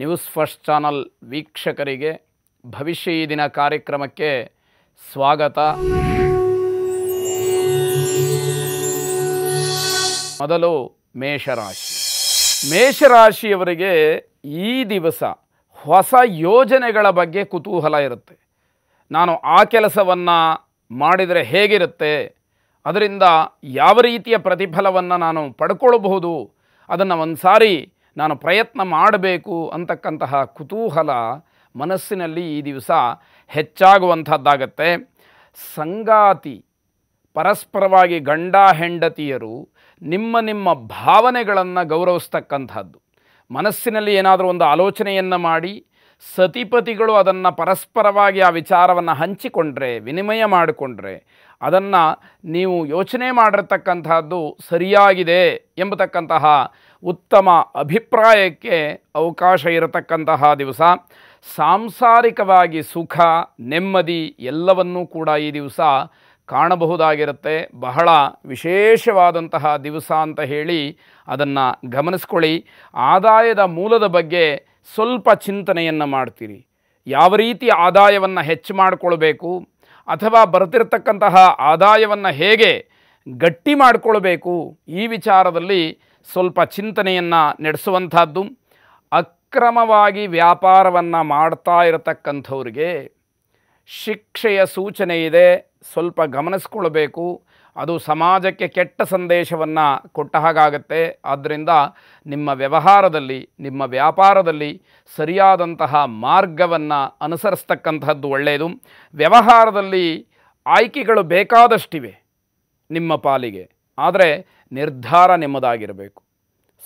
news first channel ವೀಕ್ಷಕರಿಗೆ ಭವಿಷ್ಯ ಈ ದಿನ ಕಾರ್ಯಕ್ರಮಕ್ಕೆ ಸ್ವಾಗತ ಮೊದಲು ಮೇಷರಾಶಿ ಮೇಷರಾಶಿಯವರಿಗೆ ಈ ದಿವಸ ಹೊಸ ಯೋಜನೆಗಳ ಬಗ್ಗೆ ಕುತೂಹಲ ಇರುತ್ತೆ ನಾನು ಆ ಕೆಲಸವನ್ನು ಮಾಡಿದರೆ ಹೇಗಿರುತ್ತೆ ಅದರಿಂದ ಯಾವ ರೀತಿಯ ಪ್ರತಿಫಲವನ್ನು ನಾನು ಪಡ್ಕೊಳ್ಬಹುದು ಅದನ್ನು ಒಂದು ಸಾರಿ ನಾನು ಪ್ರಯತ್ನ ಮಾಡಬೇಕು ಅಂತಕ್ಕಂತಹ ಕುತೂಹಲ ಮನಸ್ಸಿನಲ್ಲಿ ಈ ದಿವಸ ಹೆಚ್ಚಾಗುವಂಥದ್ದಾಗತ್ತೆ ಸಂಗಾತಿ ಪರಸ್ಪರವಾಗಿ ಗಂಡ ಹೆಂಡತಿಯರು ನಿಮ್ಮ ನಿಮ್ಮ ಭಾವನೆಗಳನ್ನು ಗೌರವಿಸ್ತಕ್ಕಂಥದ್ದು ಮನಸ್ಸಿನಲ್ಲಿ ಏನಾದರೂ ಒಂದು ಆಲೋಚನೆಯನ್ನು ಮಾಡಿ ಸತಿಪತಿಗಳು ಅದನ್ನು ಪರಸ್ಪರವಾಗಿ ಆ ವಿಚಾರವನ್ನು ಹಂಚಿಕೊಂಡ್ರೆ ವಿನಿಮಯ ಮಾಡಿಕೊಂಡ್ರೆ ಅದನ್ನು ನೀವು ಯೋಚನೆ ಮಾಡಿರ್ತಕ್ಕಂತಹದ್ದು ಸರಿಯಾಗಿದೆ ಎಂಬತಕ್ಕಂತಹ ಉತ್ತಮ ಅಭಿಪ್ರಾಯಕ್ಕೆ ಅವಕಾಶ ಇರತಕ್ಕಂತಹ ದಿವಸ ಸಾಂಸಾರಿಕವಾಗಿ ಸುಖ ನೆಮ್ಮದಿ ಎಲ್ಲವನ್ನೂ ಕೂಡ ಈ ದಿವಸ ಕಾಣಬಹುದಾಗಿರುತ್ತೆ ಬಹಳ ವಿಶೇಷವಾದಂತಹ ದಿವಸ ಅಂತ ಹೇಳಿ ಅದನ್ನು ಗಮನಿಸ್ಕೊಳ್ಳಿ ಆದಾಯದ ಮೂಲದ ಬಗ್ಗೆ ಸ್ವಲ್ಪ ಚಿಂತನೆಯನ್ನು ಮಾಡ್ತೀರಿ ಯಾವ ರೀತಿ ಆದಾಯವನ್ನು ಹೆಚ್ಚು ಮಾಡಿಕೊಳ್ಬೇಕು ಅಥವಾ ಬರ್ತಿರ್ತಕ್ಕಂತಹ ಆದಾಯವನ್ನು ಹೇಗೆ ಗಟ್ಟಿ ಮಾಡಿಕೊಳ್ಬೇಕು ಈ ವಿಚಾರದಲ್ಲಿ ಸ್ವಲ್ಪ ಚಿಂತನೆಯನ್ನು ನಡೆಸುವಂಥದ್ದು ಅಕ್ರಮವಾಗಿ ವ್ಯಾಪಾರವನ್ನು ಮಾಡ್ತಾ ಇರತಕ್ಕಂಥವ್ರಿಗೆ ಶಿಕ್ಷೆಯ ಸೂಚನೆ ಇದೆ ಸ್ವಲ್ಪ ಗಮನಿಸ್ಕೊಳ್ಬೇಕು ಅದು ಸಮಾಜಕ್ಕೆ ಕೆಟ್ಟ ಸಂದೇಶವನ್ನು ಕೊಟ್ಟ ಹಾಗಾಗತ್ತೆ ಆದ್ದರಿಂದ ನಿಮ್ಮ ವ್ಯವಹಾರದಲ್ಲಿ ನಿಮ್ಮ ವ್ಯಾಪಾರದಲ್ಲಿ ಸರಿಯಾದಂತಹ ಮಾರ್ಗವನ್ನು ಅನುಸರಿಸ್ತಕ್ಕಂತಹದ್ದು ಒಳ್ಳೆಯದು ವ್ಯವಹಾರದಲ್ಲಿ ಆಯ್ಕೆಗಳು ಬೇಕಾದಷ್ಟಿವೆ ನಿಮ್ಮ ಪಾಲಿಗೆ ಆದರೆ ನಿರ್ಧಾರ ನಿಮ್ಮದಾಗಿರಬೇಕು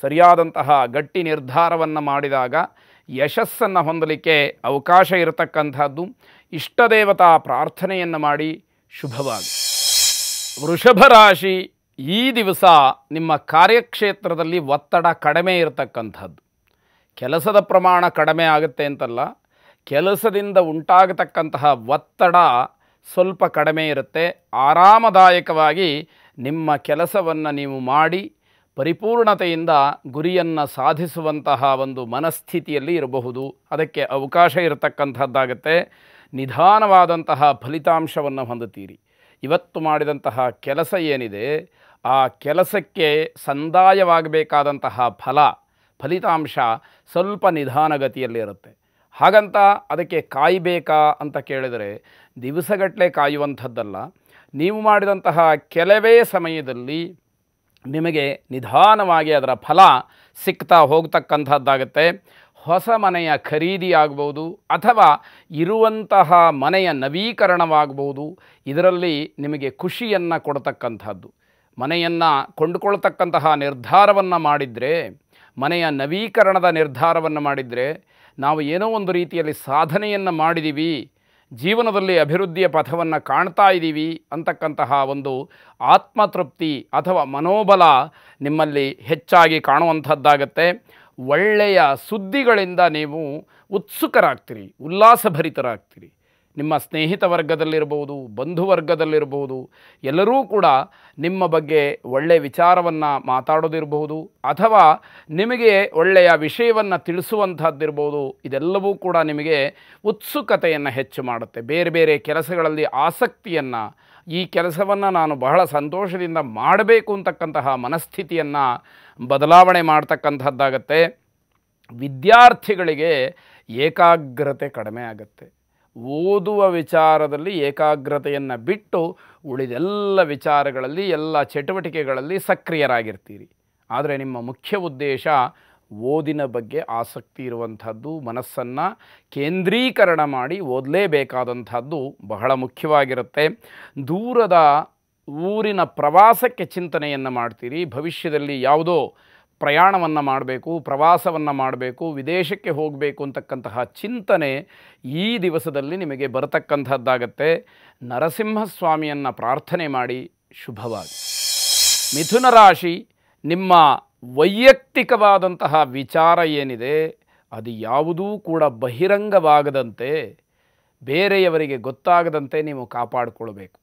ಸರಿಯಾದಂತಹ ಗಟ್ಟಿ ನಿರ್ಧಾರವನ್ನು ಮಾಡಿದಾಗ ಯಶಸ್ಸನ್ನು ಹೊಂದಲಿಕ್ಕೆ ಅವಕಾಶ ಇರತಕ್ಕಂಥದ್ದು ಇಷ್ಟದೇವತಾ ಪ್ರಾರ್ಥನೆಯನ್ನು ಮಾಡಿ ಶುಭವಾಗಿ ವೃಷಭ ರಾಶಿ ಈ ದಿವಸ ನಿಮ್ಮ ಕಾರ್ಯಕ್ಷೇತ್ರದಲ್ಲಿ ಒತ್ತಡ ಕಡಿಮೆ ಇರತಕ್ಕಂಥದ್ದು ಕೆಲಸದ ಪ್ರಮಾಣ ಕಡಿಮೆ ಆಗುತ್ತೆ ಅಂತಲ್ಲ ಕೆಲಸದಿಂದ ಉಂಟಾಗತಕ್ಕಂತಹ ಒತ್ತಡ ಸ್ವಲ್ಪ ಕಡಿಮೆ ಇರುತ್ತೆ ಆರಾಮದಾಯಕವಾಗಿ ನಿಮ್ಮ ಕೆಲಸವನ್ನು ನೀವು ಮಾಡಿ ಪರಿಪೂರ್ಣತೆಯಿಂದ ಗುರಿಯನ್ನು ಸಾಧಿಸುವಂತಹ ಒಂದು ಮನಸ್ಥಿತಿಯಲ್ಲಿ ಇರಬಹುದು ಅದಕ್ಕೆ ಅವಕಾಶ ಇರತಕ್ಕಂಥದ್ದಾಗತ್ತೆ ನಿಧಾನವಾದಂತಹ ಫಲಿತಾಂಶವನ್ನು ಹೊಂದುತ್ತೀರಿ ಇವತ್ತು ಮಾಡಿದಂತಹ ಕೆಲಸ ಏನಿದೆ ಆ ಕೆಲಸಕ್ಕೆ ಸಂದಾಯವಾಗಬೇಕಾದಂತಹ ಫಲ ಫಲಿತಾಂಶ ಸ್ವಲ್ಪ ನಿಧಾನಗತಿಯಲ್ಲಿರುತ್ತೆ ಹಾಗಂತ ಅದಕ್ಕೆ ಕಾಯಬೇಕಾ ಅಂತ ಕೇಳಿದರೆ ದಿವಸಗಟ್ಟಲೆ ಕಾಯುವಂಥದ್ದಲ್ಲ ನೀವು ಮಾಡಿದಂತಹ ಕೆಲವೇ ಸಮಯದಲ್ಲಿ ನಿಮಗೆ ನಿಧಾನವಾಗಿ ಅದರ ಫಲ ಸಿಕ್ತಾ ಹೋಗ್ತಕ್ಕಂಥದ್ದಾಗುತ್ತೆ ಹೊಸ ಮನೆಯ ಖರೀದಿಯಾಗಬಹುದು ಅಥವಾ ಇರುವಂತಹ ಮನೆಯ ನವೀಕರಣವಾಗಬಹುದು ಇದರಲ್ಲಿ ನಿಮಗೆ ಖುಷಿಯನ್ನು ಕೊಡತಕ್ಕಂಥದ್ದು ಮನೆಯನ್ನು ಕೊಂಡುಕೊಳ್ತಕ್ಕಂತಹ ನಿರ್ಧಾರವನ್ನು ಮಾಡಿದರೆ ಮನೆಯ ನವೀಕರಣದ ನಿರ್ಧಾರವನ್ನು ಮಾಡಿದರೆ ನಾವು ಏನೋ ಒಂದು ರೀತಿಯಲ್ಲಿ ಸಾಧನೆಯನ್ನು ಮಾಡಿದ್ದೀವಿ ಜೀವನದಲ್ಲಿ ಅಭಿವೃದ್ಧಿಯ ಪಥವನ್ನು ಕಾಣ್ತಾ ಇದ್ದೀವಿ ಅಂತಕ್ಕಂತಹ ಒಂದು ಆತ್ಮತೃಪ್ತಿ ಅಥವಾ ಮನೋಬಲ ನಿಮ್ಮಲ್ಲಿ ಹೆಚ್ಚಾಗಿ ಕಾಣುವಂಥದ್ದಾಗತ್ತೆ ಒಳ್ಳೆಯ ಸುದ್ದಿಗಳಿಂದ ನೀವು ಉತ್ಸುಕರಾಗ್ತೀರಿ ಉಲ್ಲಾಸಭರಿತರಾಗ್ತೀರಿ ನಿಮ್ಮ ಸ್ನೇಹಿತ ವರ್ಗದಲ್ಲಿರ್ಬೋದು ಬಂಧುವರ್ಗದಲ್ಲಿರಬಹುದು ಎಲ್ಲರೂ ಕೂಡ ನಿಮ್ಮ ಬಗ್ಗೆ ಒಳ್ಳೆಯ ವಿಚಾರವನ್ನು ಮಾತಾಡೋದಿರಬಹುದು ಅಥವಾ ನಿಮಗೆ ಒಳ್ಳೆಯ ವಿಷಯವನ್ನು ತಿಳಿಸುವಂಥದ್ದಿರ್ಬೋದು ಇದೆಲ್ಲವೂ ಕೂಡ ನಿಮಗೆ ಉತ್ಸುಕತೆಯನ್ನು ಹೆಚ್ಚು ಮಾಡುತ್ತೆ ಬೇರೆ ಬೇರೆ ಕೆಲಸಗಳಲ್ಲಿ ಆಸಕ್ತಿಯನ್ನು ಈ ಕೆಲಸವನ್ನು ನಾನು ಬಹಳ ಸಂತೋಷದಿಂದ ಮಾಡಬೇಕು ಅಂತಕ್ಕಂತಹ ಮನಸ್ಥಿತಿಯನ್ನು ಬದಲಾವಣೆ ಮಾಡ್ತಕ್ಕಂಥದ್ದಾಗತ್ತೆ ವಿದ್ಯಾರ್ಥಿಗಳಿಗೆ ಏಕಾಗ್ರತೆ ಕಡಿಮೆ ಆಗುತ್ತೆ ಓದುವ ವಿಚಾರದಲ್ಲಿ ಏಕಾಗ್ರತೆಯನ್ನು ಬಿಟ್ಟು ಉಳಿದೆಲ್ಲ ವಿಚಾರಗಳಲ್ಲಿ ಎಲ್ಲ ಚಟುವಟಿಕೆಗಳಲ್ಲಿ ಸಕ್ರಿಯರಾಗಿರ್ತೀರಿ ಆದರೆ ನಿಮ್ಮ ಮುಖ್ಯ ಉದ್ದೇಶ ಓದಿನ ಬಗ್ಗೆ ಆಸಕ್ತಿ ಇರುವಂಥದ್ದು ಮನಸ್ಸನ್ನು ಕೇಂದ್ರೀಕರಣ ಮಾಡಿ ಓದಲೇಬೇಕಾದಂಥದ್ದು ಬಹಳ ಮುಖ್ಯವಾಗಿರುತ್ತೆ ದೂರದ ಊರಿನ ಪ್ರವಾಸಕ್ಕೆ ಚಿಂತನೆಯನ್ನು ಮಾಡ್ತೀರಿ ಭವಿಷ್ಯದಲ್ಲಿ ಯಾವುದೋ ಪ್ರಯಾಣವನ್ನು ಮಾಡಬೇಕು ಪ್ರವಾಸವನ್ನು ಮಾಡಬೇಕು ವಿದೇಶಕ್ಕೆ ಹೋಗಬೇಕು ಅಂತಕ್ಕಂತಹ ಚಿಂತನೆ ಈ ದಿವಸದಲ್ಲಿ ನಿಮಗೆ ಬರತಕ್ಕಂಥದ್ದಾಗತ್ತೆ ನರಸಿಂಹಸ್ವಾಮಿಯನ್ನು ಪ್ರಾರ್ಥನೆ ಮಾಡಿ ಶುಭವಾಗಿ ಮಿಥುನ ರಾಶಿ ನಿಮ್ಮ ವೈಯಕ್ತಿಕವಾದಂತಹ ವಿಚಾರ ಏನಿದೆ ಅದು ಯಾವುದೂ ಕೂಡ ಬಹಿರಂಗವಾಗದಂತೆ ಬೇರೆಯವರಿಗೆ ಗೊತ್ತಾಗದಂತೆ ನೀವು ಕಾಪಾಡಿಕೊಳ್ಬೇಕು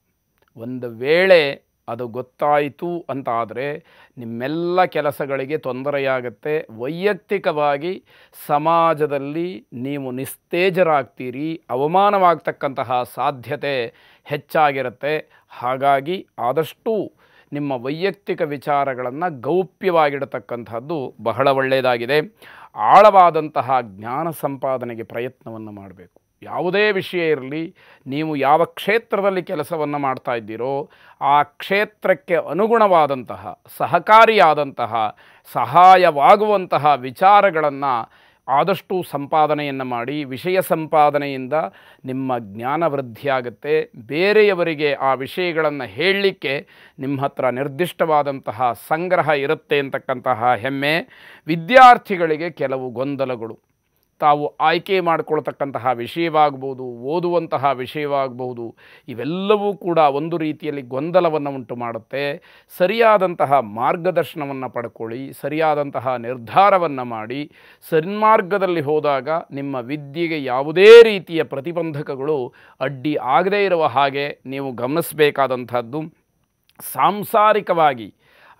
ಒಂದು ವೇಳೆ ಅದು ಗೊತ್ತಾಯಿತು ಅಂತಾದರೆ ನಿಮ್ಮೆಲ್ಲ ಕೆಲಸಗಳಿಗೆ ತೊಂದರೆಯಾಗುತ್ತೆ ವೈಯಕ್ತಿಕವಾಗಿ ಸಮಾಜದಲ್ಲಿ ನೀವು ನಿಸ್ತೇಜರಾಗ್ತೀರಿ ಅವಮಾನವಾಗ್ತಕ್ಕಂತಹ ಸಾಧ್ಯತೆ ಹೆಚ್ಚಾಗಿರುತ್ತೆ ಹಾಗಾಗಿ ಆದಷ್ಟು ನಿಮ್ಮ ವೈಯಕ್ತಿಕ ವಿಚಾರಗಳನ್ನು ಗೌಪ್ಯವಾಗಿಡತಕ್ಕಂಥದ್ದು ಬಹಳ ಒಳ್ಳೆಯದಾಗಿದೆ ಆಳವಾದಂತಹ ಜ್ಞಾನ ಸಂಪಾದನೆಗೆ ಪ್ರಯತ್ನವನ್ನು ಮಾಡಬೇಕು ಯಾವುದೇ ವಿಷಯ ಇರಲಿ ನೀವು ಯಾವ ಕ್ಷೇತ್ರದಲ್ಲಿ ಕೆಲಸವನ್ನು ಮಾಡ್ತಾ ಇದ್ದೀರೋ ಆ ಕ್ಷೇತ್ರಕ್ಕೆ ಅನುಗುಣವಾದಂತಹ ಸಹಕಾರಿಯಾದಂತಹ ಸಹಾಯವಾಗುವಂತಹ ವಿಚಾರಗಳನ್ನು ಆದಷ್ಟು ಸಂಪಾದನೆಯನ್ನು ಮಾಡಿ ವಿಷಯ ಸಂಪಾದನೆಯಿಂದ ನಿಮ್ಮ ಜ್ಞಾನ ವೃದ್ಧಿಯಾಗುತ್ತೆ ಬೇರೆಯವರಿಗೆ ಆ ವಿಷಯಗಳನ್ನು ಹೇಳಲಿಕ್ಕೆ ನಿಮ್ಮ ಹತ್ರ ನಿರ್ದಿಷ್ಟವಾದಂತಹ ಸಂಗ್ರಹ ಇರುತ್ತೆ ಅಂತಕ್ಕಂತಹ ಹೆಮ್ಮೆ ವಿದ್ಯಾರ್ಥಿಗಳಿಗೆ ಕೆಲವು ಗೊಂದಲಗಳು ತಾವು ಆಯ್ಕೆ ಮಾಡಿಕೊಳ್ತಕ್ಕಂತಹ ವಿಷಯವಾಗಬಹುದು ಓದುವಂತಹ ವಿಷಯವಾಗಬಹುದು ಇವೆಲ್ಲವೂ ಕೂಡ ಒಂದು ರೀತಿಯಲ್ಲಿ ಗೊಂದಲವನ್ನು ಉಂಟು ಮಾಡುತ್ತೆ ಸರಿಯಾದಂತಹ ಮಾರ್ಗದರ್ಶನವನ್ನು ಪಡ್ಕೊಳ್ಳಿ ಸರಿಯಾದಂತಹ ನಿರ್ಧಾರವನ್ನು ಮಾಡಿ ಸನ್ಮಾರ್ಗದಲ್ಲಿ ಹೋದಾಗ ನಿಮ್ಮ ವಿದ್ಯೆಗೆ ಯಾವುದೇ ರೀತಿಯ ಪ್ರತಿಬಂಧಕಗಳು ಅಡ್ಡಿ ಆಗದೇ ಇರುವ ಹಾಗೆ ನೀವು ಗಮನಿಸಬೇಕಾದಂಥದ್ದು ಸಾಂಸಾರಿಕವಾಗಿ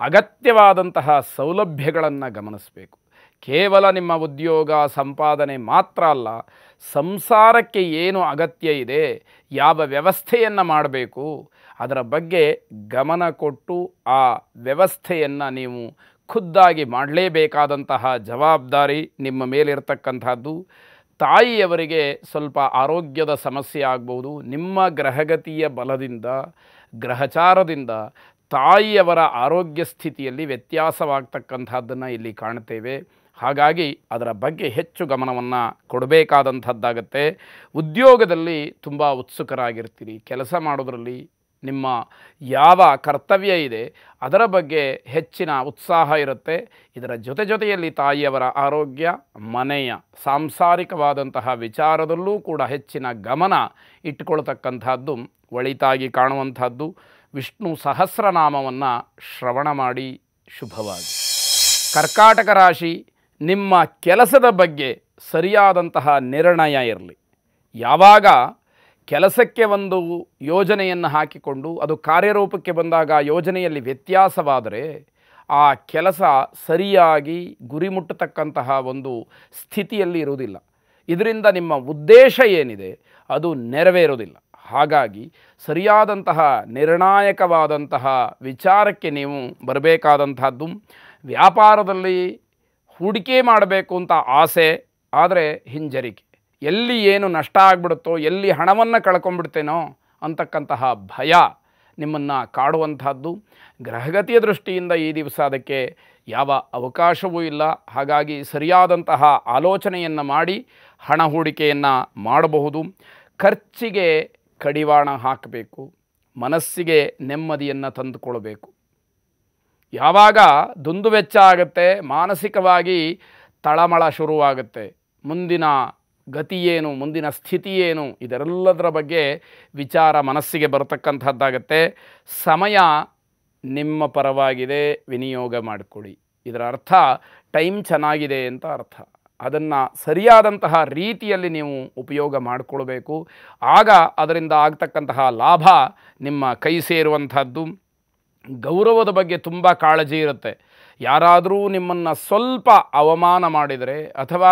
ಅಗತ್ಯವಾದಂತಹ ಸೌಲಭ್ಯಗಳನ್ನು ಗಮನಿಸಬೇಕು ಕೇವಲ ನಿಮ್ಮ ಉದ್ಯೋಗ ಸಂಪಾದನೆ ಮಾತ್ರ ಅಲ್ಲ ಸಂಸಾರಕ್ಕೆ ಏನು ಅಗತ್ಯ ಇದೆ ಯಾವ ವ್ಯವಸ್ಥೆಯನ್ನು ಮಾಡಬೇಕು ಅದರ ಬಗ್ಗೆ ಗಮನ ಕೊಟ್ಟು ಆ ವ್ಯವಸ್ಥೆಯನ್ನು ನೀವು ಖುದ್ದಾಗಿ ಮಾಡಲೇಬೇಕಾದಂತಹ ಜವಾಬ್ದಾರಿ ನಿಮ್ಮ ಮೇಲಿರತಕ್ಕಂಥದ್ದು ತಾಯಿಯವರಿಗೆ ಸ್ವಲ್ಪ ಆರೋಗ್ಯದ ಸಮಸ್ಯೆ ಆಗ್ಬೋದು ನಿಮ್ಮ ಗ್ರಹಗತಿಯ ಬಲದಿಂದ ಗ್ರಹಚಾರದಿಂದ ತಾಯಿಯವರ ಆರೋಗ್ಯ ಸ್ಥಿತಿಯಲ್ಲಿ ವ್ಯತ್ಯಾಸವಾಗ್ತಕ್ಕಂಥದ್ದನ್ನು ಇಲ್ಲಿ ಕಾಣ್ತೇವೆ ಹಾಗಾಗಿ ಅದರ ಬಗ್ಗೆ ಹೆಚ್ಚು ಗಮನವನ್ನು ಕೊಡಬೇಕಾದಂಥದ್ದಾಗತ್ತೆ ಉದ್ಯೋಗದಲ್ಲಿ ತುಂಬ ಉತ್ಸುಕರಾಗಿರ್ತೀರಿ ಕೆಲಸ ಮಾಡೋದರಲ್ಲಿ ನಿಮ್ಮ ಯಾವ ಕರ್ತವ್ಯ ಇದೆ ಅದರ ಬಗ್ಗೆ ಹೆಚ್ಚಿನ ಉತ್ಸಾಹ ಇರುತ್ತೆ ಇದರ ಜೊತೆ ಜೊತೆಯಲ್ಲಿ ತಾಯಿಯವರ ಆರೋಗ್ಯ ಮನೆಯ ಸಾಂಸಾರಿಕವಾದಂತಹ ವಿಚಾರದಲ್ಲೂ ಕೂಡ ಹೆಚ್ಚಿನ ಗಮನ ಇಟ್ಟುಕೊಳ್ತಕ್ಕಂಥದ್ದು ಒಳಿತಾಗಿ ಕಾಣುವಂಥದ್ದು ವಿಷ್ಣು ಸಹಸ್ರನಾಮವನ್ನು ಶ್ರವಣ ಮಾಡಿ ಶುಭವಾಗಿ ಕರ್ಕಾಟಕ ರಾಶಿ ನಿಮ್ಮ ಕೆಲಸದ ಬಗ್ಗೆ ಸರಿಯಾದಂತಹ ನಿರ್ಣಯ ಇರಲಿ ಯಾವಾಗ ಕೆಲಸಕ್ಕೆ ಒಂದು ಯೋಜನೆಯನ್ನು ಹಾಕಿಕೊಂಡು ಅದು ಕಾರ್ಯರೂಪಕ್ಕೆ ಬಂದಾಗ ಯೋಜನೆಯಲ್ಲಿ ವ್ಯತ್ಯಾಸವಾದರೆ ಆ ಕೆಲಸ ಸರಿಯಾಗಿ ಗುರಿ ಮುಟ್ಟತಕ್ಕಂತಹ ಒಂದು ಸ್ಥಿತಿಯಲ್ಲಿ ಇರುವುದಿಲ್ಲ ಇದರಿಂದ ನಿಮ್ಮ ಉದ್ದೇಶ ಏನಿದೆ ಅದು ನೆರವೇರುವುದಿಲ್ಲ ಹಾಗಾಗಿ ಸರಿಯಾದಂತಹ ನಿರ್ಣಾಯಕವಾದಂತಹ ವಿಚಾರಕ್ಕೆ ನೀವು ಬರಬೇಕಾದಂತಹದ್ದು ವ್ಯಾಪಾರದಲ್ಲಿ ಹೂಡಿಕೆ ಮಾಡಬೇಕು ಅಂತ ಆಸೆ ಆದರೆ ಹಿಂಜರಿಕೆ ಎಲ್ಲಿ ಏನು ನಷ್ಟ ಆಗಿಬಿಡುತ್ತೋ ಎಲ್ಲಿ ಹಣವನ್ನು ಕಳ್ಕೊಂಬಿಡ್ತೇನೋ ಅಂತಕ್ಕಂತಹ ಭಯ ನಿಮ್ಮನ್ನು ಕಾಡುವಂಥದ್ದು ಗ್ರಹಗತಿಯ ದೃಷ್ಟಿಯಿಂದ ಈ ದಿವಸ ಅದಕ್ಕೆ ಯಾವ ಅವಕಾಶವೂ ಇಲ್ಲ ಹಾಗಾಗಿ ಸರಿಯಾದಂತಹ ಆಲೋಚನೆಯನ್ನು ಮಾಡಿ ಹಣ ಹೂಡಿಕೆಯನ್ನು ಮಾಡಬಹುದು ಖರ್ಚಿಗೆ ಕಡಿವಾಣ ಹಾಕಬೇಕು ಮನಸ್ಸಿಗೆ ನೆಮ್ಮದಿಯನ್ನು ತಂದುಕೊಳ್ಬೇಕು ಯಾವಾಗ ದುಂದುವೆಚ್ಚ ಆಗುತ್ತೆ ಮಾನಸಿಕವಾಗಿ ತಳಮಳ ಶುರುವಾಗುತ್ತೆ ಮುಂದಿನ ಗತಿಯೇನು ಮುಂದಿನ ಸ್ಥಿತಿ ಏನು ಇದೆಲ್ಲದರ ಬಗ್ಗೆ ವಿಚಾರ ಮನಸ್ಸಿಗೆ ಬರತಕ್ಕಂಥದ್ದಾಗತ್ತೆ ಸಮಯ ನಿಮ್ಮ ಪರವಾಗಿದೆ ವಿನಿಯೋಗ ಮಾಡಿಕೊಡಿ ಇದರ ಅರ್ಥ ಟೈಮ್ ಚೆನ್ನಾಗಿದೆ ಅಂತ ಅರ್ಥ ಅದನ್ನು ಸರಿಯಾದಂತಹ ರೀತಿಯಲ್ಲಿ ನೀವು ಉಪಯೋಗ ಮಾಡಿಕೊಳ್ಬೇಕು ಆಗ ಅದರಿಂದ ಆಗ್ತಕ್ಕಂತಹ ಲಾಭ ನಿಮ್ಮ ಕೈ ಸೇರುವಂಥದ್ದು ಗೌರವದ ಬಗ್ಗೆ ತುಂಬ ಕಾಳಜಿ ಇರುತ್ತೆ ಯಾರಾದರೂ ನಿಮ್ಮನ್ನು ಸ್ವಲ್ಪ ಅವಮಾನ ಮಾಡಿದರೆ ಅಥವಾ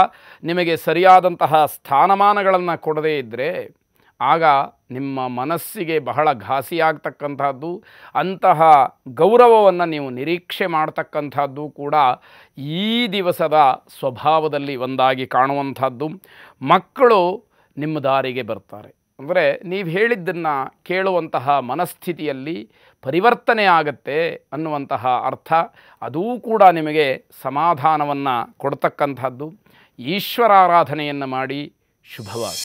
ನಿಮಗೆ ಸರಿಯಾದಂತಹ ಸ್ಥಾನಮಾನಗಳನ್ನು ಕೊಡದೇ ಇದ್ದರೆ ಆಗ ನಿಮ್ಮ ಮನಸ್ಸಿಗೆ ಬಹಳ ಘಾಸಿಯಾಗ್ತಕ್ಕಂಥದ್ದು ಅಂತಹ ಗೌರವವನ್ನು ನೀವು ನಿರೀಕ್ಷೆ ಮಾಡ್ತಕ್ಕಂಥದ್ದು ಕೂಡ ಈ ದಿವಸದ ಸ್ವಭಾವದಲ್ಲಿ ಒಂದಾಗಿ ಕಾಣುವಂಥದ್ದು ಮಕ್ಕಳು ನಿಮ್ಮ ದಾರಿಗೆ ಬರ್ತಾರೆ ಅಂದರೆ ನೀವು ಹೇಳಿದ್ದನ್ನು ಕೇಳುವಂತಹ ಮನಸ್ಥಿತಿಯಲ್ಲಿ ಪರಿವರ್ತನೆ ಆಗತ್ತೆ ಅನ್ನುವಂತಹ ಅರ್ಥ ಅದೂ ಕೂಡ ನಿಮಗೆ ಸಮಾಧಾನವನ್ನು ಕೊಡ್ತಕ್ಕಂಥದ್ದು ಈಶ್ವರಾರಾಧನೆಯನ್ನು ಮಾಡಿ ಶುಭವಾಗಿ